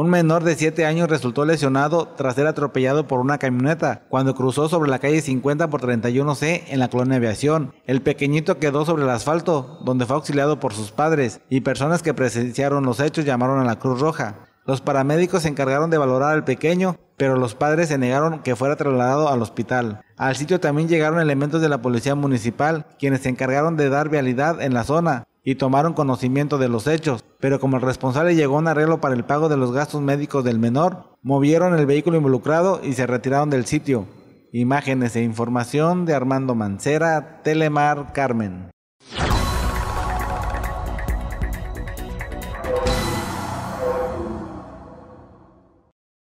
Un menor de 7 años resultó lesionado tras ser atropellado por una camioneta cuando cruzó sobre la calle 50 por 31C en la colonia Aviación. El pequeñito quedó sobre el asfalto, donde fue auxiliado por sus padres y personas que presenciaron los hechos llamaron a la Cruz Roja. Los paramédicos se encargaron de valorar al pequeño, pero los padres se negaron que fuera trasladado al hospital. Al sitio también llegaron elementos de la policía municipal, quienes se encargaron de dar vialidad en la zona, y tomaron conocimiento de los hechos, pero como el responsable llegó un arreglo para el pago de los gastos médicos del menor, movieron el vehículo involucrado y se retiraron del sitio. Imágenes e información de Armando Mancera, Telemar Carmen.